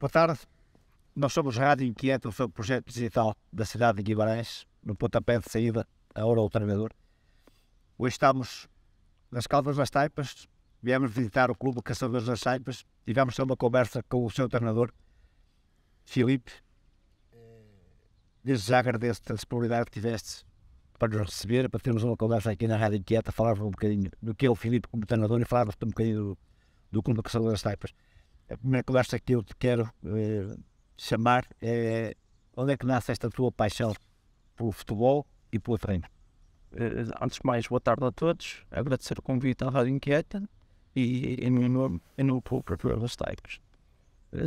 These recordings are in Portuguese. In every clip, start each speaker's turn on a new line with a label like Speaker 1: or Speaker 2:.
Speaker 1: Boa tarde. Nós somos Rádio Inquieta o seu projeto digital da cidade de Guimarães, no pontapé de saída, a hora do treinador. Hoje estamos nas Caldas das Taipas, viemos visitar o Clube Caçadores das Taipas, tivemos uma conversa com o seu treinador, Filipe. Desde já agradeço a disponibilidade que tiveste para nos receber, para termos uma conversa aqui na Rádio Inquieta, falarmos um bocadinho do que é o Filipe como treinador e falarmos um bocadinho do, do Clube Caçadores das Taipas a primeira conversa que eu te quero eh, chamar é onde é que nasce esta tua paixão
Speaker 2: pelo futebol e pelo treino? Eh, antes de mais, boa tarde a todos. Agradecer o convite à Rádio Inquieta e em meu nome, em povo próprio pelas Tigers. Um,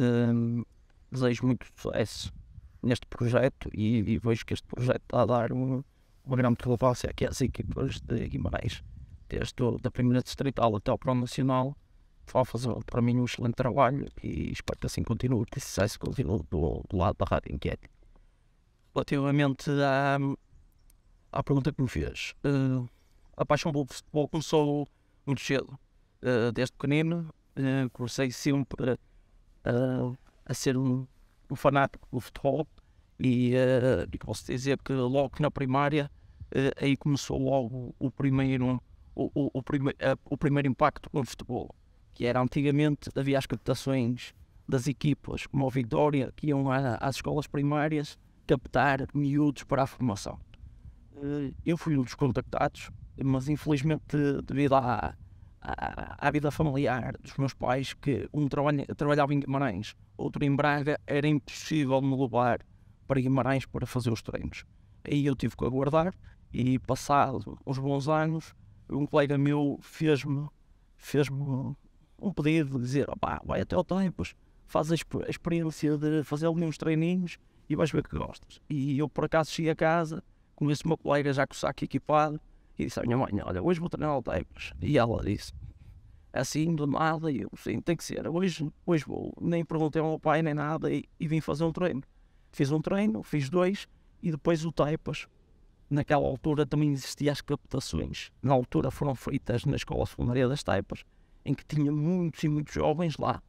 Speaker 2: ehm, desejo muito sucesso neste projeto e, e, vejo que este projeto está a dar uma, uma grande relevância aqui às equipas de Guimarães, desde o, da primeira distrital até ao Pro Nacional estão a fazer para mim um excelente trabalho e espero que assim continue, que esse sucesso continue do, do lado da Rádio Inquieta. Relativamente à, à pergunta que me fez, uh, a paixão pelo futebol começou muito cedo, uh, desde pequenino, uh, comecei sempre uh, a ser um, um, fanático do futebol e, uh, posso dizer que logo na primária aí começou logo o primeiro, o, o, o, prime, o primeiro impacto com o futebol que era antigamente havia as captações das equipas, como a Vitória, que iam às escolas primárias captar miúdos para a formação. Eh, eu fui um dos contactados, mas infelizmente devido à, à, à vida familiar dos meus pais, que um trabalha, trabalhava em Guimarães, outro em Braga, era impossível me levar para Guimarães para fazer os treinos. Aí eu tive que aguardar e passado uns bons anos, um colega meu fez-me fez-me um pedido, dizer, opá, vai até ao tempos, faz a, exp a experiência de fazer ali uns treininhos e vais ver que gostas. E eu por acaso cheguei a casa, conheço o meu colega já com o saco equipado, e disse à minha mãe, olha, hoje vou treinar ao tempos. E ela disse, assim, do nada, e eu, sim, tem que ser, hoje, hoje vou. Nem perguntei ao meu pai nem nada e, e vim fazer um treino. Fiz um treino, fiz dois, e depois o Taipas. Naquela altura também existiam as captações. Na altura foram feitas na escola secundária das Taipas em que tinha muitos e muitos jovens lá.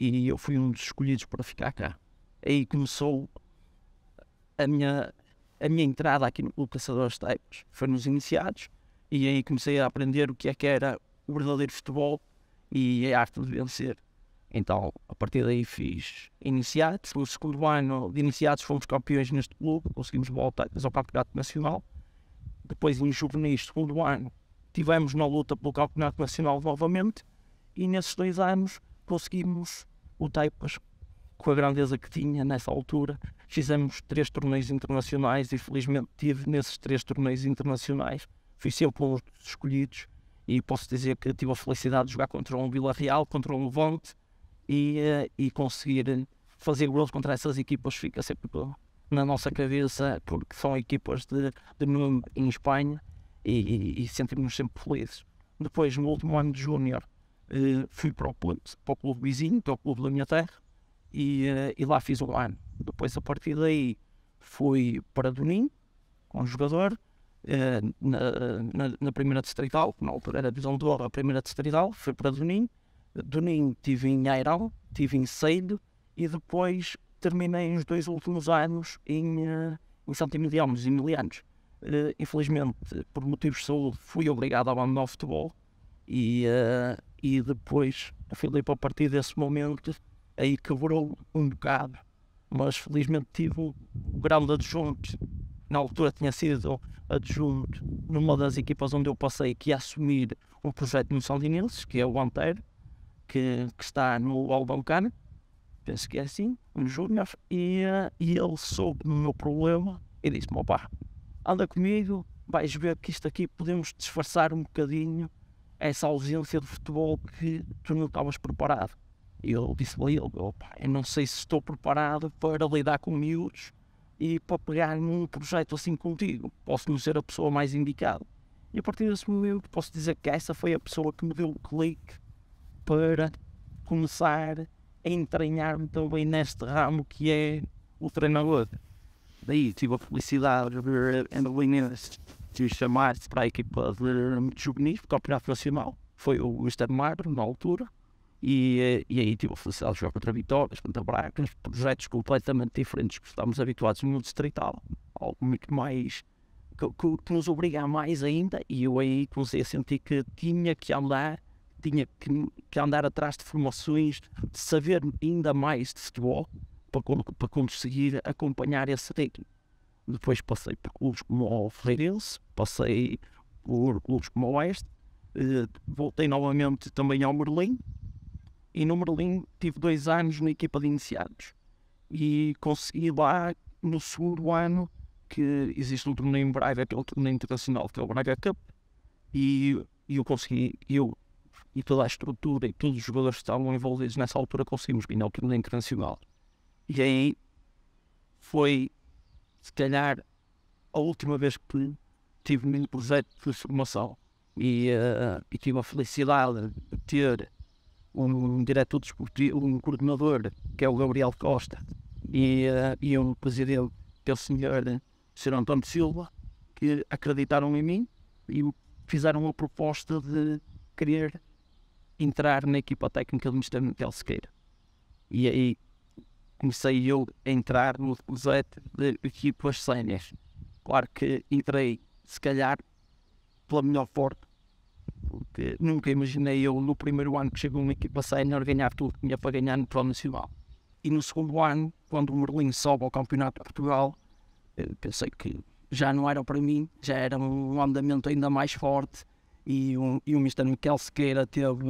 Speaker 2: E eu fui um dos escolhidos para ficar cá. Aí começou a minha, a minha entrada aqui no Clube Caçadores de Taipos. Foi nos iniciados e aí comecei a aprender o que é que era o verdadeiro futebol e a arte de vencer. Então, a partir daí fiz iniciados. No segundo ano de iniciados fomos campeões neste clube, conseguimos voltar ao Campeonato Nacional. Depois, em juvenis, segundo ano, tivemos na luta pelo Campeonato Nacional novamente e nesses dois anos conseguimos o Taipas com a grandeza que tinha nessa altura. Fizemos três torneios internacionais e felizmente tive nesses três torneios internacionais. Fui sempre um dos escolhidos e posso dizer que tive a felicidade de jogar contra um Vila Real, contra um Levante e, eh, e conseguir fazer gols contra essas equipas fica sempre na nossa cabeça porque são equipas de, de nome em Espanha e, e sentimos-nos sempre felizes. Depois, no último ano de júnior, eh, fui para o, clube, para o clube vizinho, para o clube da minha terra, e, eh, e lá fiz um ano. Depois, a partir daí, fui para Donim, com um jogador, eh, na, na, na, primeira distrital, na altura era divisão de ouro, a primeira distrital, fui para Donim. Donim tive em Airão, tive em Seido, e depois terminei os dois últimos anos em, uh, em Santimedianos, em Emilianos Uh, infelizmente, por motivos de saúde, fui obrigado a abandonar o futebol e, uh, e depois o Filipe, a partir desse momento, aí quebrou um bocado. Mas felizmente tive o um grande adjunto, na altura tinha sido adjunto numa das equipas onde eu passei, que ia assumir um projeto no Saldinenses, que é o Antero, que, que, está no Albaucano, penso que é assim, no Júnior, e, uh, e ele soube do meu problema e disse-me: anda comigo, vais ver que isto aqui podemos disfarçar um bocadinho essa ausência de futebol que tu não estavas preparado. E eu disse-lhe a ele, opa, eu não sei se estou preparado para lidar com miúdos e para pegar num projeto assim contigo. Posso não ser a pessoa mais indicada. E a partir desse momento posso dizer que essa foi a pessoa que me deu o clique para começar a entranhar-me também neste ramo que é o treinador daí tive tipo, a felicidade de em de chamar-se para a equipa de juvenis, para o campeonato nacional foi o Estado Magro na altura. E, eh, e aí tive a felicidade de jogar contra Vitórias, contra Bracas, projetos completamente diferentes que estávamos habituados no Distrital, algo muito mais que, que, que, nos obriga a mais ainda. E eu aí comecei a sentir que tinha que andar, tinha que, que andar atrás de formações, de saber ainda mais de futebol, para, conseguir acompanhar esse ritmo. Depois passei por clubes como o Freirense, passei por clubes como o Oeste, eh, voltei novamente também ao Merlin e no Merlin tive dois anos na equipa de iniciados e consegui lá no segundo ano que existe um torneio em Braga, que é o torneio internacional, que é o Braga Cup, e eu consegui, eu e toda a estrutura e todos os jogadores que estavam envolvidos nessa altura conseguimos ganhar o torneio internacional. E aí foi, se calhar, a última vez que tive meu projeto de formação. E, uh, e tive a felicidade de ter um, um diretor desportivo, um coordenador, que é o Gabriel Costa, e, uh, e um presidente, que é o senhor Sr. António Silva, que acreditaram em mim e fizeram a proposta de querer entrar na equipa técnica do Ministério Miguel Sequeira. E aí comecei eu a entrar no projeto de equipas sénias. Claro que entrei, se calhar, pela melhor forma, porque nunca imaginei eu no primeiro ano que chegou uma equipa sénior ganhar tudo que tinha para ganhar no plano nacional. E no segundo ano, quando o Merlin sobe ao Campeonato de Portugal, eh, pensei que já não era para mim, já era um andamento ainda mais forte e, um, e o Mr. Miquel Sequeira teve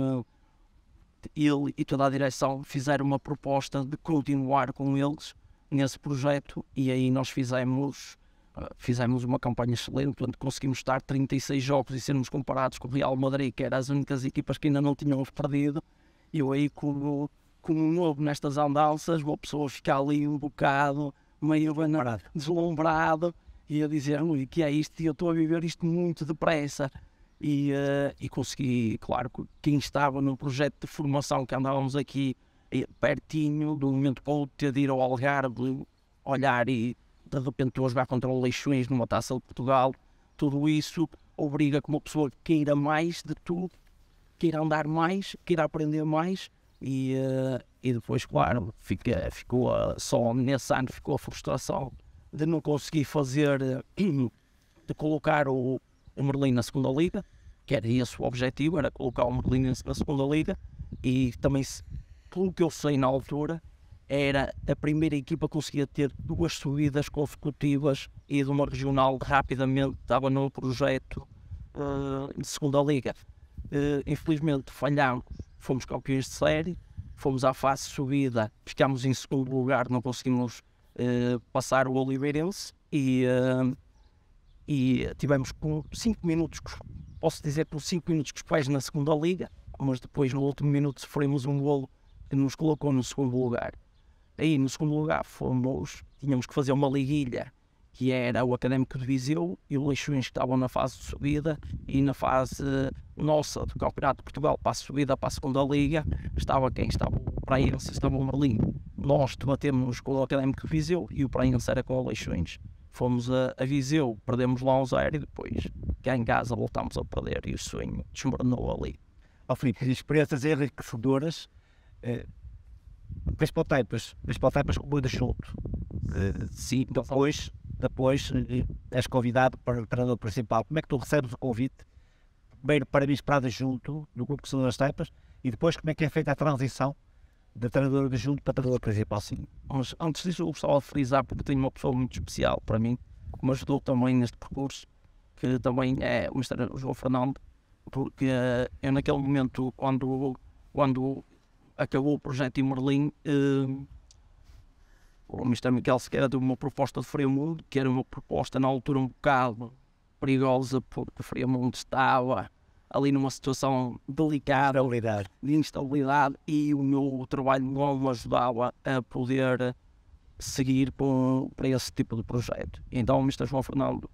Speaker 2: ele e toda a direção fizeram uma proposta de continuar com eles nesse projeto e aí nós fizemos ah, fizemos uma campanha excelente, portanto conseguimos estar 36 jogos e sermos comparados com o Real Madrid, que eram as únicas equipas que ainda não tinham perdido. E eu aí como, como novo nestas andanças, uma pessoa ficar ali um bocado meio deslumbrado, e a dizer, ui, que é isto? E eu estou a viver isto muito depressa e, uh, e consegui, claro, quem estava no projeto de formação que andávamos aqui eh, pertinho, do momento para o ter de ir ao Algarve, olhar e de repente hoje vai contra o Leixões numa taça de Portugal, tudo isso obriga que uma pessoa queira mais de tudo, queira andar mais, queira aprender mais e, uh, e depois, claro, fica, ficou uh, só nesse ano ficou a frustração de não conseguir fazer, de colocar o, o Merlin na segunda liga, que era esse o objetivo, era colocar o Merlin na segunda liga, e também, pelo que eu sei na altura, era a primeira equipa que conseguia ter duas subidas consecutivas e de uma regional rapidamente estava no projeto uh, de segunda liga. Uh, infelizmente falhámos, fomos campeões de série, fomos à fase subida, ficámos em segundo lugar, não conseguimos uh, passar o Oliveirense e e tivemos com 5 minutos, posso dizer com 5 minutos que os pais na segunda liga, mas depois no último minuto sofremos um golo que nos colocou no segundo lugar. Aí no segundo lugar fomos, tínhamos que fazer uma liguilha, que era o Académico de Viseu e o Leixões que estavam na fase de subida e na fase nossa do Campeonato de Portugal para a subida para a segunda liga estava quem? Estava o Praense, estava o Merlin. Nós debatemos com o Académico de Viseu e o Praense era com o Leixões. Fomos a, a Viseu, perdemos lá um zero e depois cá em casa voltámos a perder e o sonho desmoronou ali. Ó oh, Filipe, experiências enriquecedoras, eh, principalmente
Speaker 1: principalmente com o assunto. Uh, eh, sim, então, depois, depois eh, és convidado para o treinador principal. Como é que tu recebes o convite? Primeiro para mim esperar junto no grupo que são as Taipas e depois como é que é feita a transição da treinadora de junto para a treinadora principal.
Speaker 2: Sim. Antes disso, eu gostava de frisar porque tenho uma pessoa muito especial para mim, que me ajudou também neste percurso, que também é o Mr. João Fernando, porque eh, eu naquele momento, quando, quando acabou o projeto em Merlim, uh, o Mr. Miquel Sequeira deu uma proposta de Freemundo, que era uma proposta na altura um bocado perigosa, porque Freemundo estava ali numa situação delicada de instabilidade e o meu trabalho não me ajudava a poder seguir para esse tipo de projeto. Então o Mr. João Fernando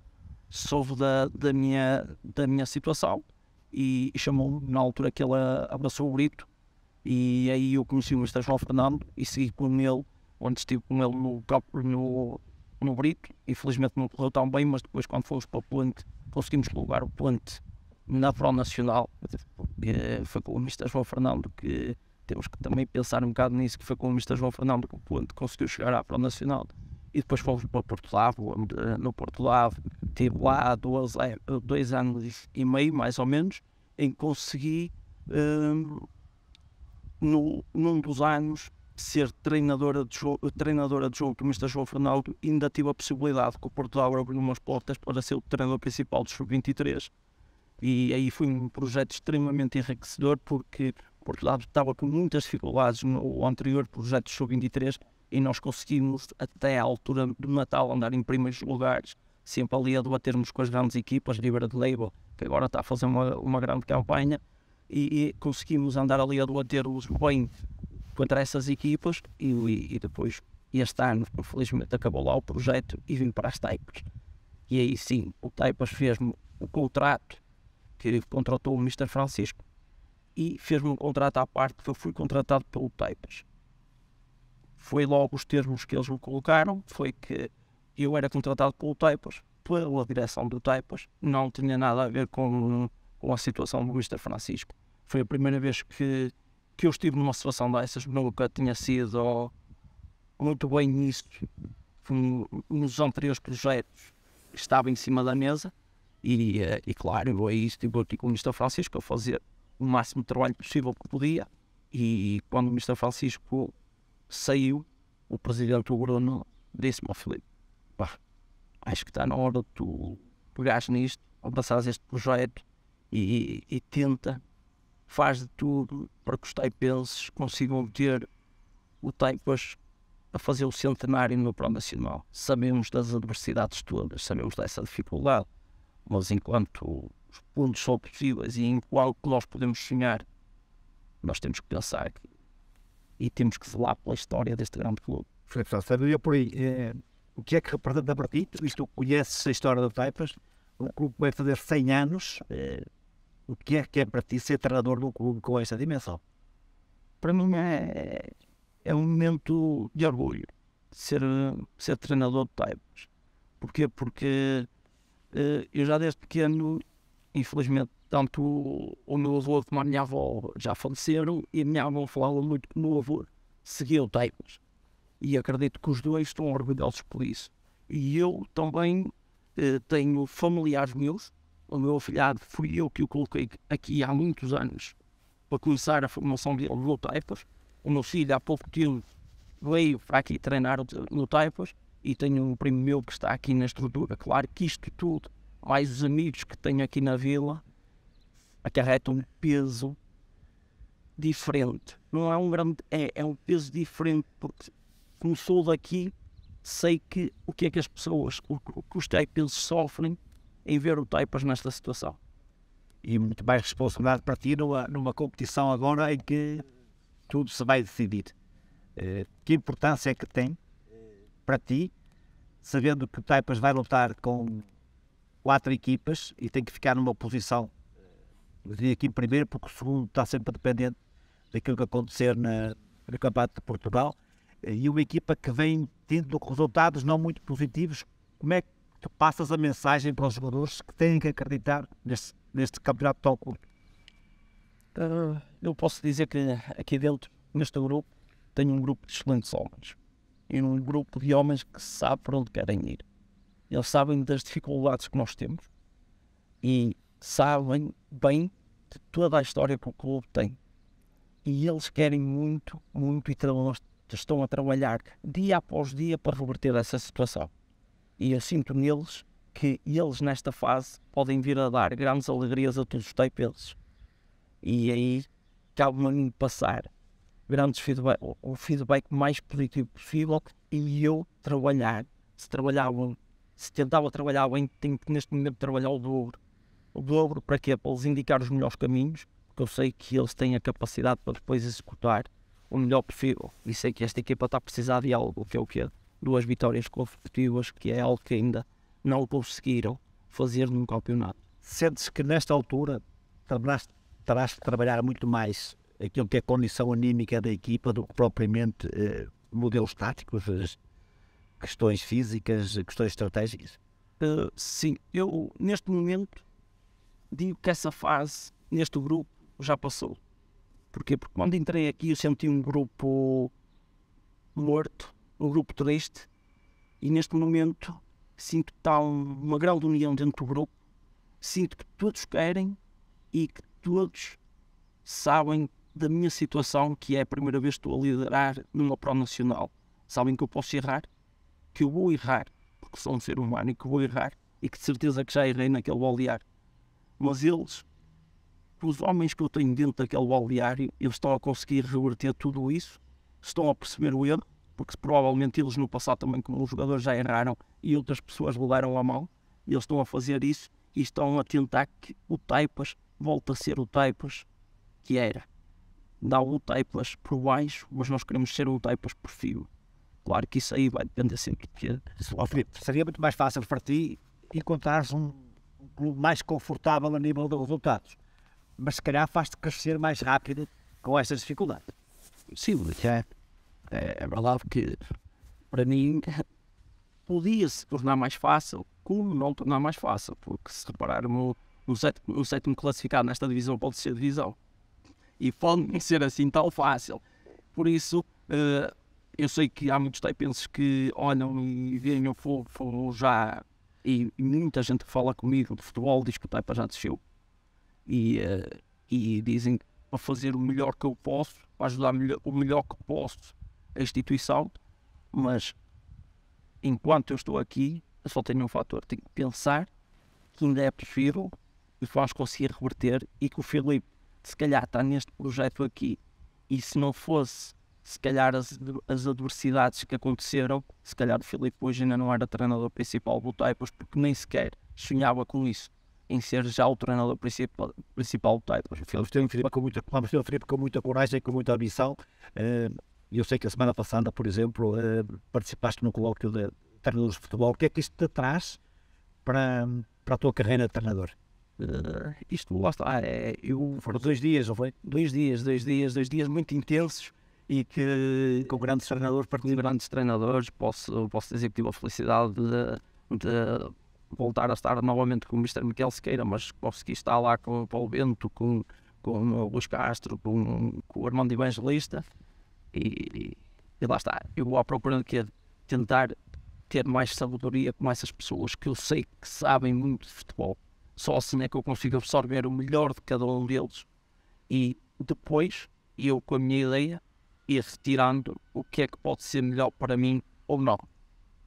Speaker 2: soube da, da, minha, da minha situação e, e chamou-me na altura que ele abraçou o Brito e aí eu conheci o Mr. João Fernando e segui com ele, onde estive com ele no, no, no Brito, infelizmente não correu tão bem, mas depois quando fomos para o Ponte conseguimos lugar o Ponte na pro nacional, porque eh, foi com o Mr. João Fernando que temos que também pensar um bocado nisso, que foi com o Mr. João Fernando que o Ponte conseguiu chegar à pro nacional. E depois fomos para Porto Lavo, eh, no Porto Lavo, estive lá dois, dois anos e meio, mais ou menos, em que consegui, um, no, num dos anos, ser treinadora de, jogo, treinadora de jogo do Mr. João Fernando, ainda tive a possibilidade que o Porto Lavo abriu umas portas para ser o treinador principal do Sub-23. E aí foi um projeto extremamente enriquecedor, porque Portugal estava com muitas dificuldades no anterior projeto show 23 e nós conseguimos, até à altura do Natal, andar em primeiros lugares, sempre ali a debatermos com as grandes equipas, de Label, que agora está a fazer uma, uma grande campanha, e, e conseguimos andar ali a debater-os bem contra essas equipas e, e, e depois este ano, infelizmente, acabou lá o projeto e vim para as Taipas. E aí sim, o Taipas fez-me o contrato que contratou o Mr. Francisco e fez-me um contrato à parte que eu fui contratado pelo Taipas. Foi logo os termos que eles me colocaram, foi que eu era contratado pelo Taipas, pela direção do Taipas, não tinha nada a ver com, com a situação do Mr. Francisco. Foi a primeira vez que, que eu estive numa situação dessas, nunca tinha sido muito bem nisto. Nos anteriores projetos estava em cima da mesa, e, eh, e claro, é isso, estive tipo, aqui com o Ministro Francisco a fazer o máximo de trabalho possível que podia. E quando o Ministro Francisco saiu, o Presidente do Bruno disse-me ao Filipe: pá, acho que está na hora de tu pegares nisto, abraçares este projeto e, e, e tenta, faz de tudo para que os taipenses consigam ter o Taipas a fazer o centenário no Plano Nacional. Sabemos das adversidades todas, sabemos dessa dificuldade mas enquanto os pontos são possíveis e em que nós podemos sonhar, nós temos que pensar que, e temos que zelar pela história deste
Speaker 1: grande clube. Seria por aí. É, o que é que representa para ti? Isto conheces a história do Taipas, o clube vai fazer 100 anos. É, o que é que é para ti ser treinador
Speaker 2: do clube com esta dimensão? Para mim é, é um momento de orgulho ser, ser treinador do Taipas. Porquê? Porque eh, eu já desde pequeno, infelizmente, tanto o meu avô como a minha avó já faleceram e a minha avó falava muito que o meu avô seguiu Taipas. E acredito que os dois estão orgulhosos por isso. E eu também eh, tenho familiares meus. O meu afilhado fui eu que o coloquei aqui há muitos anos para começar a formação dele no Taipas. O meu filho há pouco tempo veio para aqui treinar no Taipas e tenho um primo meu que está aqui na estrutura. Claro que isto tudo, mais os amigos que tenho aqui na vila, acarreta um peso diferente. Não é um grande. É, é um peso diferente porque como sou daqui, sei que o que é que as pessoas, o, o que os taipenses sofrem em ver o taipas nesta situação. E muito mais responsabilidade para ti numa,
Speaker 1: numa competição agora em que tudo se vai decidir. Eh, que importância é que tem para ti, sabendo que o Taipas vai lutar com quatro equipas e tem que ficar numa posição, eh, eu diria aqui em primeiro, porque o segundo está sempre dependente daquilo que acontecer na, no Campeonato de Portugal. Eh, e uma equipa que vem tendo resultados não muito positivos, como é que tu passas a mensagem para os jogadores que têm que acreditar neste, neste campeonato tão curto?
Speaker 2: Ah, eu posso dizer que aqui dentro, neste grupo, tenho um grupo de excelentes homens e um grupo de homens que sabe para onde querem ir. Eles sabem das dificuldades que nós temos e sabem bem de toda a história que o clube tem. E eles querem muito, muito e estão a trabalhar dia após dia para reverter essa situação. E eu sinto neles que eles, nesta fase, podem vir a dar grandes alegrias a todos os taipeles. E aí cabe-me passar virarmos feedback, o feedback mais positivo possível e eu trabalhar. Se trabalhava, se tentava trabalhar bem, tenho que neste momento trabalhar o dobro. O dobro para quê? Para lhes indicar os melhores caminhos, porque eu sei que eles têm a capacidade para depois executar o melhor possível. E sei que esta equipa está a precisar de algo, que é o quê? Duas vitórias consecutivas, que é algo que ainda não conseguiram fazer num campeonato. Sentes que nesta altura terás, terás de
Speaker 1: trabalhar muito mais aquilo que é a condição anímica da equipa do que propriamente eh, modelos táticos, questões físicas, questões estratégicas?
Speaker 2: Uh, sim, eu neste momento digo que essa fase neste grupo já passou. Porquê? Porque quando entrei aqui eu senti um grupo morto, um grupo triste, e neste momento sinto que está uma grande união dentro do grupo, sinto que todos querem e que todos sabem da minha situação, que é a primeira vez que estou a liderar numa Pro Nacional. Sabem que eu posso errar, que eu vou errar, porque sou um ser humano e que vou errar, e que de certeza que já errei naquele balneário. Mas eles, os homens que eu tenho dentro daquele balneário, eles estão a conseguir reverter tudo isso, estão a perceber o erro, porque provavelmente eles no passado também, como jogadores, já erraram e outras pessoas levaram a mão, eles estão a fazer isso e estão a tentar que o Taipas volte a ser o Taipas que era dá o taipas por baixo, mas nós queremos ser o taipas por fio. Claro que isso aí vai depender sempre de que. Oh, Filipe, seria muito mais fácil para ti encontrar
Speaker 1: um, um clube mais confortável a nível de resultados, mas se calhar faz-te crescer
Speaker 2: mais rápido com essa dificuldade. Sim, é, é, é verdade que para mim podia se tornar mais fácil, como não tornar mais fácil, porque se reparar, o, o sétimo classificado nesta divisão pode ser divisão e pode ser assim tão fácil. Por isso, uh, eu sei que há muitos taipenses que olham e veem o Fogo já. E muita gente fala comigo de futebol diz que o Taipa já desceu. E, uh, e dizem para fazer o melhor que eu posso, para ajudar o melhor que posso a instituição, mas enquanto eu estou aqui, eu só tenho um fator, tenho que pensar que ainda é possível que vamos conseguir reverter e que o Filipe se calhar está neste projeto aqui e se não fosse se calhar as, as adversidades que aconteceram, se calhar o Filipe hoje ainda não era treinador principal do Taipas porque nem sequer sonhava com isso em ser já o treinador principal, principal do Taipas. O Filipe tem Filipe com
Speaker 1: muita, vamos ter Filipe com muita coragem, com muita ambição. e eh, Eu sei que a semana passada, por exemplo, eh, participaste no colóquio de treinadores de futebol. O que é que isto te traz para, para a tua carreira de treinador? Uh, isto lá está. É, é, eu... Foram dois dias, ou foi?
Speaker 2: Dois dias, dois dias, dois dias muito intensos e que com grandes treinadores, com grandes treinadores, posso, posso dizer que tive a felicidade de, de voltar a estar novamente com o Mr. Miquel Sequeira, mas que estar lá com o Paulo Bento, com, com o Luís Castro, com, com o Armando Evangelista e, e, lá está. Eu vou à procura de tentar ter mais sabedoria com essas pessoas que eu sei que sabem muito de futebol só assim é que eu consigo absorver o melhor de cada um deles e depois eu, com a minha ideia, ir retirando o que é que pode ser melhor para mim ou não,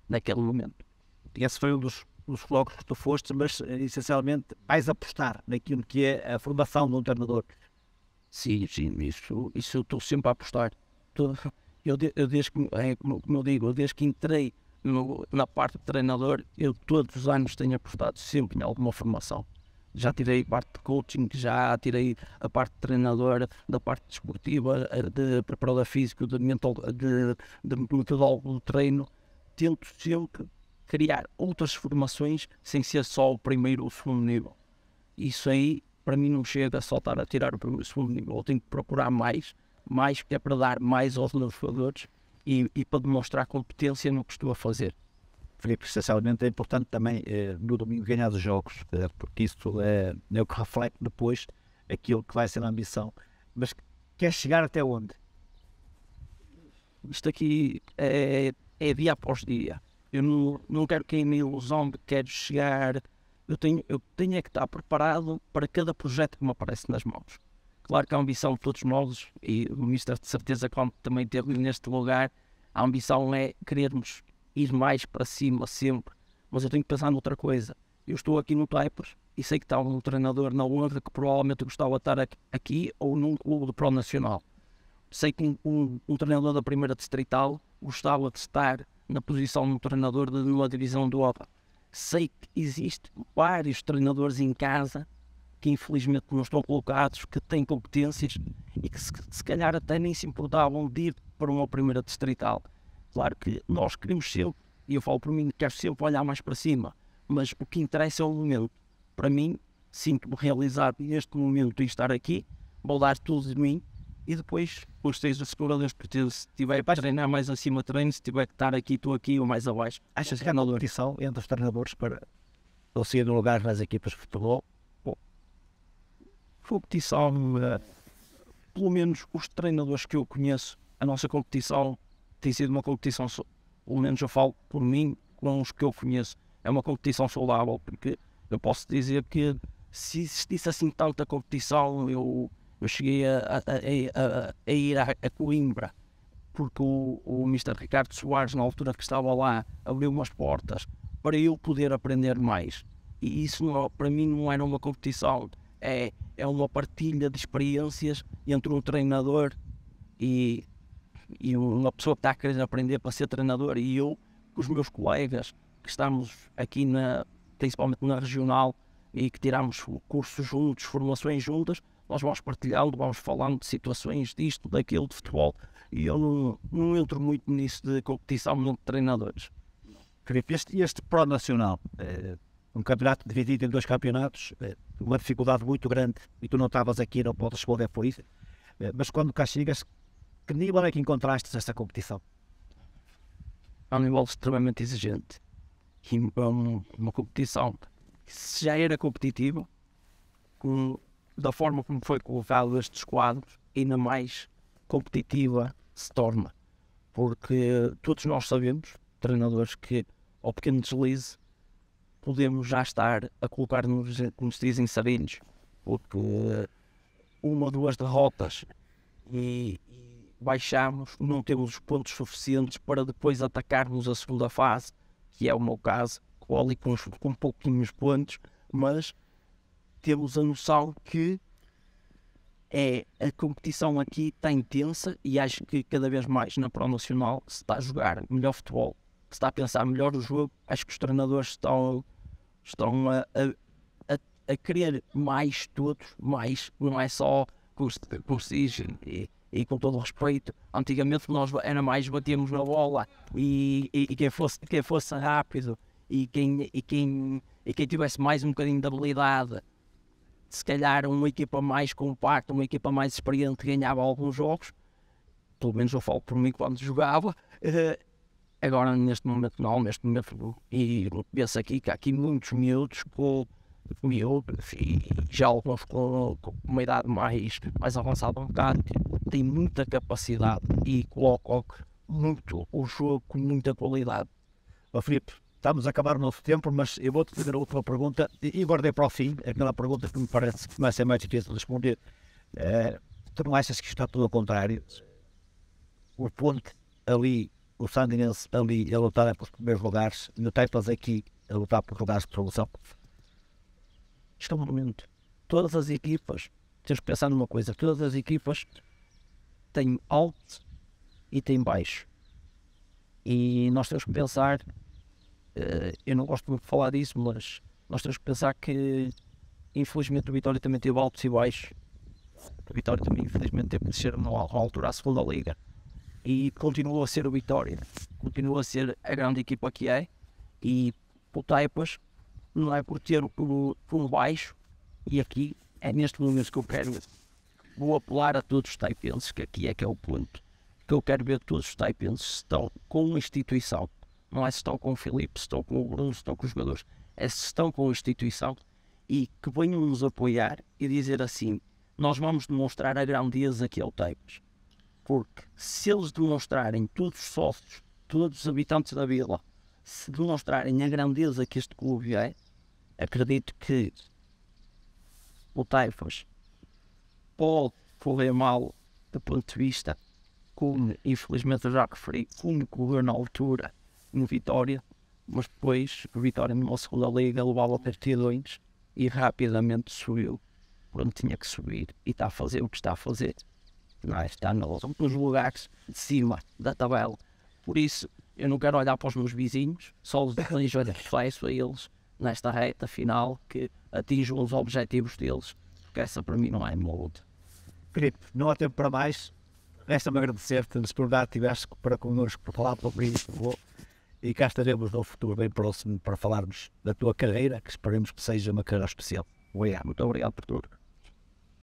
Speaker 2: naquele momento. Esse foi um dos, dos blocos que tu
Speaker 1: foste, mas eh, essencialmente vais apostar naquilo que é a formação de um treinador.
Speaker 2: Sim, sim, isso, isso eu estou sempre a apostar. Eu, eu desde que, eh, como eu digo, desde que entrei no, na parte de treinador, eu todos os anos tenho apostado sempre em alguma formação. Já tirei parte de coaching, já tirei a parte de treinador, da parte desportiva, de preparador física de, mental, de, de metodólogo do treino. Tento sempre criar outras formações sem ser só o primeiro ou o segundo nível. Isso aí, para mim, não chega só estar a tirar o primeiro ou o segundo nível. Eu tenho que procurar mais, mais que é para dar mais aos meus jogadores e, e para demonstrar competência no que estou a fazer.
Speaker 1: Filipe, essencialmente é importante também eh, no domingo ganhar os jogos, porque isso é, é o que reflete depois aquilo que vai ser a ambição.
Speaker 2: Mas quer chegar até onde? Isto aqui é, é dia após dia. Eu não, não quero cair na ilusão de quero chegar. Eu tenho, eu tenho é que estar preparado para cada projeto que me aparece nas mãos. Claro que a ambição de todos nós, e o Ministro de certeza quando também teve neste lugar, a ambição é querermos ir mais para cima sempre. Mas eu tenho que pensar noutra coisa. Eu estou aqui no Taipers e sei que está um treinador na honra que provavelmente gostava de estar aqui ou num clube de Pro Nacional. Sei que um, um, um treinador da primeira distrital gostava de estar na posição de um treinador de uma divisão do OPA. Sei que existem vários treinadores em casa que infelizmente não estão colocados, que têm competências e que se, se calhar até nem se importavam de ir para uma primeira distrital. Claro que nós queremos sempre, e eu falo por mim, quero sempre olhar mais para cima, mas o que interessa é o momento. Para mim, sinto-me realizado neste momento em estar aqui, vou dar tudo de mim e depois, os três da segura, Deus pertence. Se tiver para treinar mais acima, treino, se tiver que estar aqui, estou aqui ou mais abaixo. Achas é que há uma
Speaker 1: competição entre os treinadores para conseguir um lugar nas equipas de futebol
Speaker 2: competição, eh, pelo menos os treinadores que eu conheço, a nossa competição tem sido uma competição, pelo menos eu falo por mim, com os que eu conheço, é uma competição saudável, porque eu posso dizer que se existisse assim tanta competição, eu, eu cheguei a, a, a, a ir a, a Coimbra, porque o, o Mr. Ricardo Soares, na altura que estava lá, abriu umas portas para eu poder aprender mais. E isso não, para mim não era uma competição, é é uma partilha de experiências entre um treinador e, e uma pessoa que está a querer aprender para ser treinador e eu, com os meus colegas que estamos aqui, na, principalmente na regional, e que tiramos cursos juntos, formações juntas, nós vamos partilhando, vamos falando de situações disto, daquilo, de futebol. E eu não, não entro muito nisso de competição entre treinadores. Felipe, este, este Nacional, eh, um campeonato
Speaker 1: dividido em dois campeonatos, eh, uma dificuldade muito grande, e tu não estavas aqui, não podes responder por isso. Eh, mas quando cá chegas, que nível é que encontraste esta competição?
Speaker 2: É um nível extremamente exigente. E uma, uma competição que já era competitiva, com, da forma como foi colocado estes quadros, ainda mais competitiva se torna. Porque todos nós sabemos, treinadores, que ao pequeno deslize podemos já estar a colocar-nos, como se dizem, sabinhos, porque eh, uma ou duas derrotas e, e baixamos, não temos os pontos suficientes para depois atacarmos a segunda fase, que é o meu caso, com ali com, com pouquinhos pontos, mas temos a noção que é a competição aqui está intensa e acho que cada vez mais na Pro Nacional se está a jogar melhor futebol, se está a pensar melhor o jogo, acho que os treinadores estão estão a, a, a, a querer mais todos, mais, não é só curso e, e com todo o respeito, antigamente nós era mais batíamos na bola e, e, e, quem, fosse, quem fosse rápido e quem, e, quem, e quem tivesse mais um bocadinho de habilidade, se calhar uma equipa mais compacta, uma equipa mais experiente ganhava alguns jogos, pelo menos eu falo por mim quando jogava, agora neste momento não, neste momento e penso aqui que há aqui muitos miúdos com miúdos e já alguns com, com uma idade mais, mais avançada um bocado, têm muita capacidade e colocam muito o jogo com muita qualidade. Oh, Filipe, estamos a acabar o nosso tempo, mas eu vou-te fazer a última pergunta
Speaker 1: e, e guardei para o fim, aquela pergunta que me parece que vai ser mais difícil de responder. Uh, tu não achas que está tudo ao contrário? O ponto ali o Sandinense ali a lutar é pelos primeiros lugares e o Taipas aqui a lutar por lugares de promoção.
Speaker 2: Isto é um momento. Todas as equipas, temos que pensar numa coisa, todas as equipas têm alto e têm baixo. E nós temos que pensar, eh, eu não gosto muito de falar disso, mas nós temos que pensar que infelizmente o Vitória também teve altos e baixos. O Vitória também infelizmente teve que descer a altura à segunda liga e continua a ser o Vitória, continua a ser a grande equipa que é e o Taipas não é por ter o por baixo e aqui é neste momento que eu quero vou apelar a todos os taipenses que aqui é que é o ponto que eu quero ver todos os taipenses se estão com a instituição não é se estão com o Filipe, se estão com o Bruno, se estão com os jogadores é se estão com a instituição e que venham nos apoiar e dizer assim nós vamos demonstrar a grandeza que é o Taipas porque se eles demonstrarem, todos os sócios, todos os habitantes da vila, se demonstrarem a grandeza que este clube é, acredito que o Taifas pode correr mal do ponto de vista, como hum. infelizmente eu já referi, como correu na altura no Vitória, mas depois o Vitória numa segunda liga levava a partidões e rapidamente subiu quando tinha que subir e está a fazer o que está a fazer não, é? este ano eles são os lugares de cima da tabela. Por isso, eu não quero olhar para os meus vizinhos, só os desejo reflexo a eles nesta reta final que atinjam os objetivos deles, porque essa para mim não é uma luta. Filipe,
Speaker 1: não há tempo para mais. Resta-me agradecer-te a disponibilidade que tiveste para connosco para falar por favor. E cá estaremos no futuro bem próximo para falarmos da tua carreira, que esperemos que seja uma carreira especial. Obrigado. Muito obrigado por tudo.